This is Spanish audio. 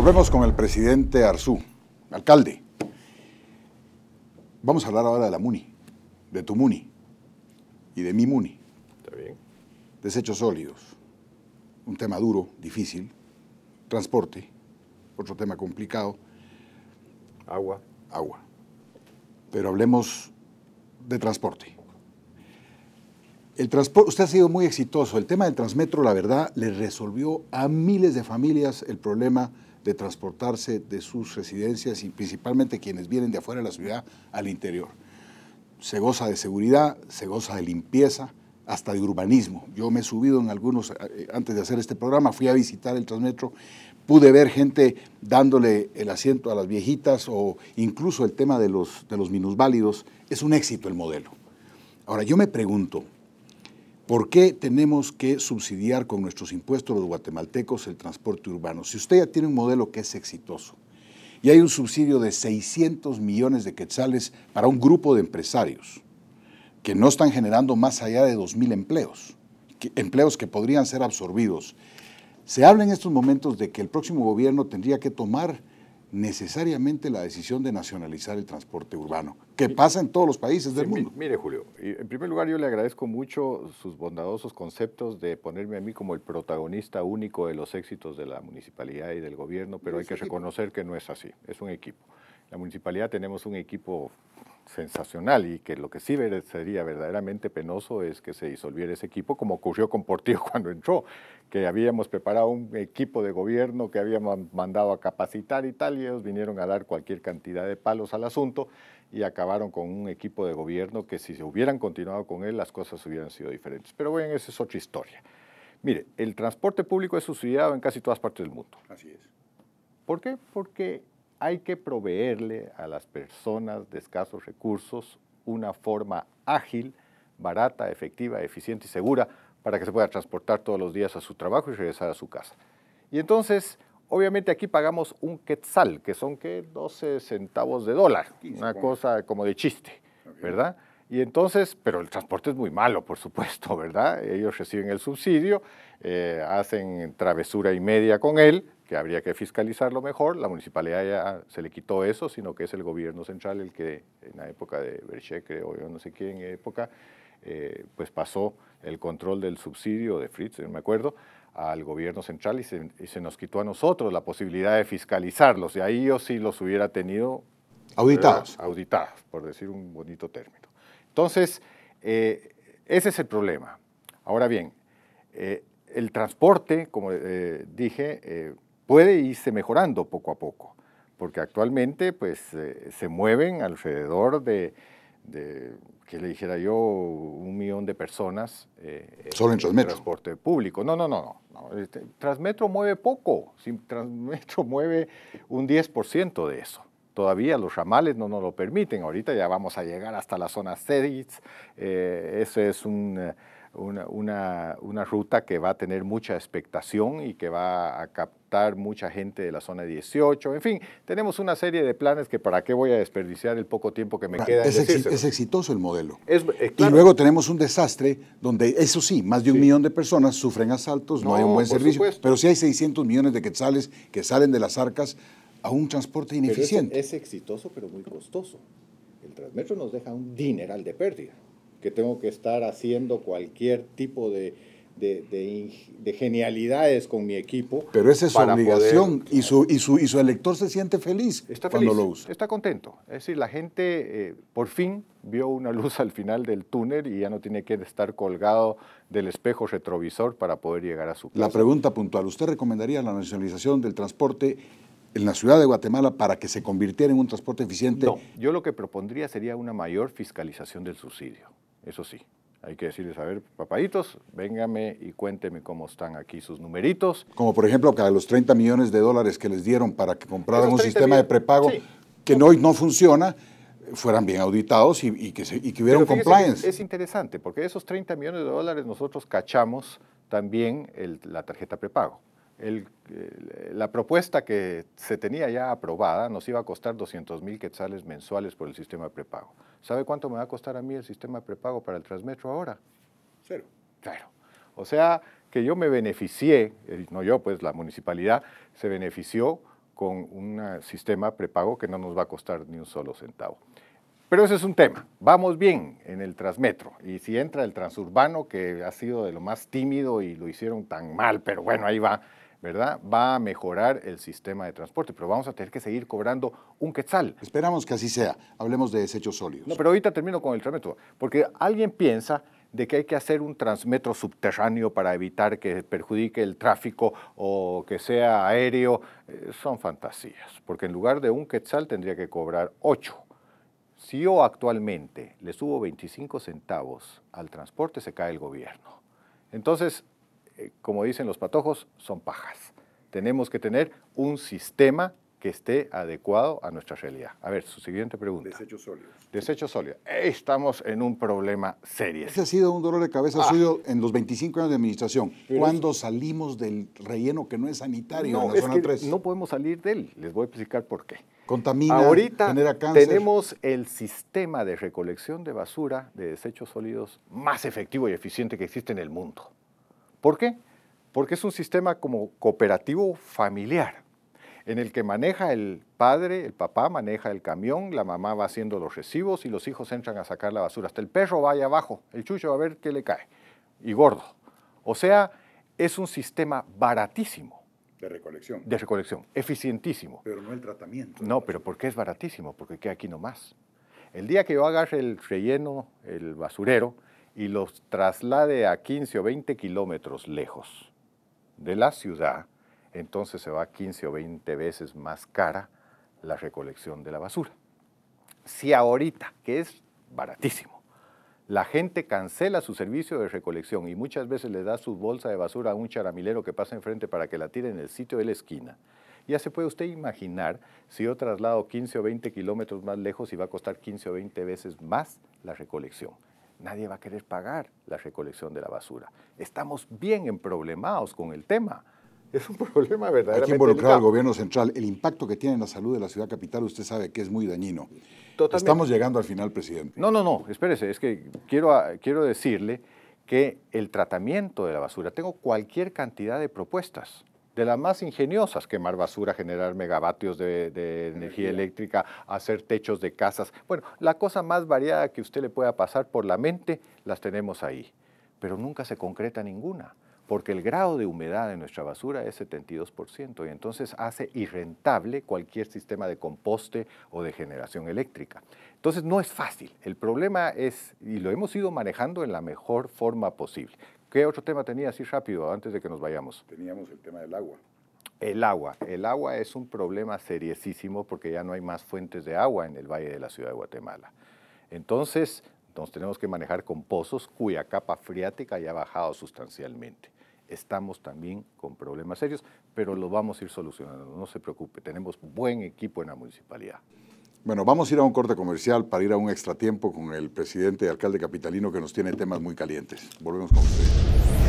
Volvemos con el presidente Arzú, alcalde. Vamos a hablar ahora de la MUNI, de tu MUNI y de mi MUNI. Está bien. Desechos sólidos, un tema duro, difícil. Transporte, otro tema complicado. Agua. Agua. Pero hablemos de transporte. El transporte, usted ha sido muy exitoso. El tema del Transmetro, la verdad, le resolvió a miles de familias el problema de transportarse de sus residencias y principalmente quienes vienen de afuera de la ciudad al interior. Se goza de seguridad, se goza de limpieza, hasta de urbanismo. Yo me he subido en algunos, eh, eh, antes de hacer este programa, fui a visitar el Transmetro, pude ver gente dándole el asiento a las viejitas o incluso el tema de los, de los minusválidos. Es un éxito el modelo. Ahora, yo me pregunto, ¿Por qué tenemos que subsidiar con nuestros impuestos los guatemaltecos el transporte urbano? Si usted ya tiene un modelo que es exitoso y hay un subsidio de 600 millones de quetzales para un grupo de empresarios que no están generando más allá de 2.000 empleos, empleos que podrían ser absorbidos, se habla en estos momentos de que el próximo gobierno tendría que tomar necesariamente la decisión de nacionalizar el transporte urbano, que pasa en todos los países del mundo. Mire, Julio, en primer lugar yo le agradezco mucho sus bondadosos conceptos de ponerme a mí como el protagonista único de los éxitos de la municipalidad y del gobierno, pero hay que reconocer que no es así, es un equipo la municipalidad tenemos un equipo sensacional y que lo que sí sería verdaderamente penoso es que se disolviera ese equipo, como ocurrió con Portillo cuando entró, que habíamos preparado un equipo de gobierno que habíamos mandado a capacitar y ellos vinieron a dar cualquier cantidad de palos al asunto y acabaron con un equipo de gobierno que si se hubieran continuado con él las cosas hubieran sido diferentes. Pero bueno, esa es otra historia. Mire, el transporte público es subsidiado en casi todas partes del mundo. Así es. ¿Por qué? Porque hay que proveerle a las personas de escasos recursos una forma ágil, barata, efectiva, eficiente y segura para que se pueda transportar todos los días a su trabajo y regresar a su casa. Y entonces, obviamente aquí pagamos un quetzal, que son que 12 centavos de dólar, una cosa como de chiste, ¿verdad? Y entonces, pero el transporte es muy malo, por supuesto, ¿verdad? Ellos reciben el subsidio, eh, hacen travesura y media con él, que habría que fiscalizarlo mejor. La municipalidad ya se le quitó eso, sino que es el gobierno central el que en la época de Berche, o yo, no sé quién época, eh, pues pasó el control del subsidio de Fritz, me acuerdo, al gobierno central y se, nos quitó a nosotros la posibilidad de fiscalizarlos. Y ahí yo sí los hubiera tenido... Auditados. Auditados, por decir un bonito término. Entonces, eh, ese es el problema. Ahora bien, eh, el transporte, como dije, puede irse mejorando poco a poco, porque actualmente pues eh, se mueven alrededor de, que le dijera yo, un millón de personas. Eh, Solo en Transmetro. Transporte público. No, no, no, no. Este, Transmetro mueve poco, Transmetro mueve un 10% de eso todavía los ramales no nos lo permiten. Ahorita ya vamos a llegar hasta la zona Cedis eh, eso es un, una, una, ruta que va a tener mucha expectación y que va a captar mucha gente de la zona 18. En fin, tenemos una serie de planes que para qué voy a desperdiciar el poco tiempo que me queda. es, exitoso el modelo. Eh, y luego tenemos un desastre donde, eso sí, más de un millón de personas sufren asaltos, no, hay un buen servicio, pero sí hay 600 millones de quetzales que salen de las arcas a un transporte ineficiente. es exitoso, pero muy costoso. El Transmetro nos deja un dineral de pérdida que tengo que estar haciendo cualquier tipo de, genialidades con mi equipo. Pero esa es su obligación y, su, y, su, y su elector se siente feliz está cuando lo usa. Está contento. Es decir, la gente eh, por fin vio una luz al final del túnel y ya no tiene que estar colgado del espejo retrovisor para poder llegar a su casa. La pregunta puntual, ¿usted recomendaría la nacionalización del transporte en la ciudad de Guatemala para que se convirtiera en un transporte eficiente? No, yo lo que propondría sería una mayor fiscalización del subsidio eso sí, hay que decirles, a ver, papaditos, véngame y cuénteme cómo están aquí sus numeritos. Como por ejemplo, que los 30 millones de dólares que les dieron para que compraran un sistema de prepago que hoy no funciona, fueran bien auditados y, que, se, y que compliance. Es interesante, porque esos 30 millones de dólares nosotros cachamos también la tarjeta prepago. Eh, la propuesta que se tenía ya aprobada nos iba a costar 200 mil quetzales mensuales por el sistema prepago. ¿Sabe cuánto me va a costar a mí el sistema prepago para el Transmetro ahora? Cero. Claro. O sea, que yo me beneficié, eh, no yo, pues la municipalidad se benefició con un eh, sistema prepago que no nos va a costar ni un solo centavo. Pero ese es un tema. Vamos bien en el transmetro. Y si entra el transurbano, que ha sido de lo más tímido y lo hicieron tan mal, pero bueno, ahí va. ¿verdad? Va a mejorar el sistema de transporte, pero vamos a tener que seguir cobrando un quetzal. Esperamos que así sea. Hablemos de desechos sólidos. No, pero ahorita termino con el transmetro, porque alguien piensa de que hay que hacer un transmetro subterráneo para evitar que perjudique el tráfico o que sea aéreo, eh, son fantasías, porque en lugar de un quetzal tendría que cobrar ocho. Si yo actualmente le subo 25 centavos al transporte, se cae el gobierno. Entonces, eh, como dicen los patojos, son pajas. Tenemos que tener un sistema que esté adecuado a nuestra realidad. A ver, su siguiente pregunta. Desechos sólidos. Desechos sólidos. Estamos en un problema serio. Ese ha sido un dolor de cabeza ah. suyo en los 25 años de administración. Cuando salimos del relleno que no es sanitario no, la zona 3? No podemos salir de él. Les voy a explicar por qué. Contamina, Ahorita genera cáncer. tenemos el sistema de recolección de basura de desechos sólidos más efectivo y eficiente que existe en el mundo. ¿Por qué? Porque es un sistema como cooperativo familiar, en el que maneja el padre, el papá maneja el camión, la mamá va haciendo los recibos y los hijos entran a sacar la basura. Hasta el perro va abajo, el chucho va a ver qué le cae. Y gordo. O sea, es un sistema baratísimo. De recolección. De recolección, eficientísimo. Pero no el tratamiento. No, pero ¿por qué es baratísimo? Porque queda aquí nomás. El día que yo agarre el relleno, el basurero, y los traslade a 15 o 20 kilómetros lejos de la ciudad, entonces se va 15 o 20 veces más cara la recolección de la basura. Si ahorita, que es baratísimo, la gente cancela su servicio de recolección y muchas veces le da su bolsa de basura a un charamilero que pasa enfrente para que la tire en el sitio de la esquina, ya se puede usted imaginar si yo traslado 15 o 20 kilómetros más lejos y va a costar 15 o 20 veces más la recolección nadie va a querer pagar la recolección de la basura. Estamos bien emproblemados con el tema. Es un problema verdaderamente. Hay que involucrar al gobierno central. El impacto que tiene en la salud de la ciudad capital, usted sabe que es muy dañino. Estamos llegando al final, presidente. No, no, no, espérese, es que quiero, ah, quiero decirle que el tratamiento de la basura, tengo cualquier cantidad de propuestas de las más ingeniosas, quemar basura, generar megavatios de, energía. eléctrica, hacer techos de casas. Bueno, la cosa más variada que usted le pueda pasar por la mente, las tenemos ahí, pero nunca se concreta ninguna porque el grado de humedad de nuestra basura es 72% y entonces hace irrentable cualquier sistema de composte o de generación eléctrica. Entonces no es fácil, el problema es, y lo hemos ido manejando en la mejor forma posible, ¿Qué otro tema tenía así rápido antes de que nos vayamos? Teníamos el tema del agua. El agua. El agua es un problema seriosísimo porque ya no hay más fuentes de agua en el valle de la ciudad de Guatemala. Entonces, nos tenemos que manejar con pozos cuya capa freática ya ha bajado sustancialmente. Estamos también con problemas serios, pero los vamos a ir solucionando, no se preocupe. Tenemos buen equipo en la municipalidad. Bueno, vamos a ir a un corte comercial para ir a un extra tiempo con el presidente y alcalde capitalino que nos tiene temas muy calientes. Volvemos con ustedes.